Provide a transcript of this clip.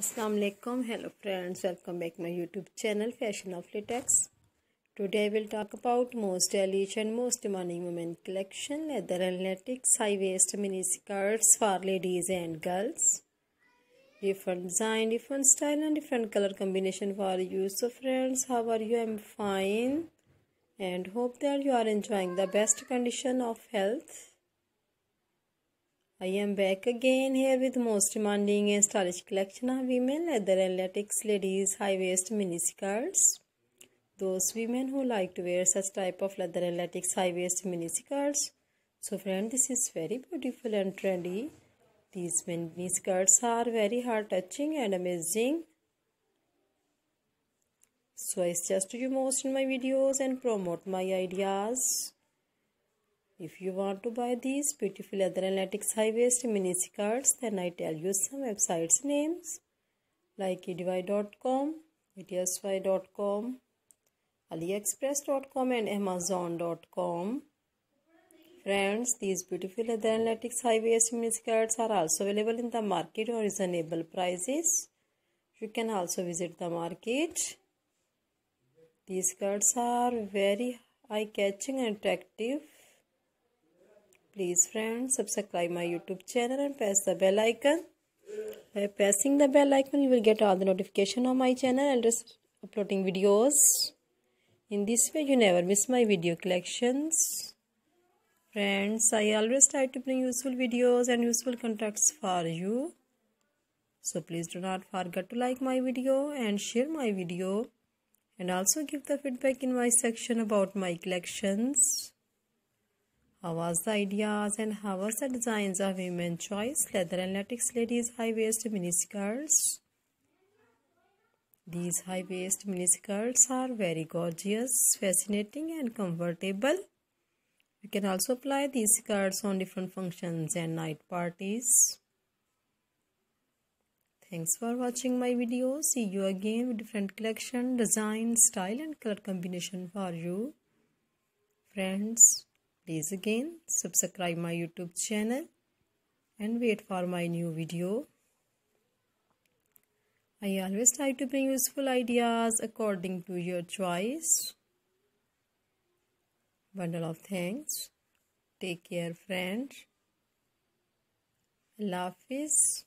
Assalamualaikum, hello friends welcome back my youtube channel fashion of latex today i will talk about most stylish and most demanding women collection leather and latex high waist mini skirts for ladies and girls different design different style and different color combination for you so friends how are you i'm fine and hope that you are enjoying the best condition of health I am back again here with most demanding and stylish collection of women leather athletics latex ladies high waist miniskirts. Those women who like to wear such type of leather athletics latex high waist miniskirts. So friend, this is very beautiful and trendy. These miniskirts are very heart touching and amazing. So I suggest you most in my videos and promote my ideas. If you want to buy these beautiful leather analytics high waist mini skirts, then I tell you some websites names like edy.com, etsy.com, aliexpress.com, and amazon.com. Friends, these beautiful leather analytics high waist mini skirts are also available in the market on reasonable prices. You can also visit the market. These skirts are very eye catching and attractive please friends subscribe my youtube channel and press the bell icon by pressing the bell icon you will get all the notification on my channel and just uploading videos in this way you never miss my video collections friends i always try to bring useful videos and useful contacts for you so please do not forget to like my video and share my video and also give the feedback in my section about my collections how was the ideas and how was the designs of women choice leather and latex ladies high waist miniskirts? These high waist miniskirts are very gorgeous, fascinating and comfortable. You can also apply these skirts on different functions and night parties. Thanks for watching my video. See you again with different collection, design, style and color combination for you. Friends. Please again subscribe my YouTube channel and wait for my new video. I always try to bring useful ideas according to your choice. Bundle of thanks. Take care friends. Love is.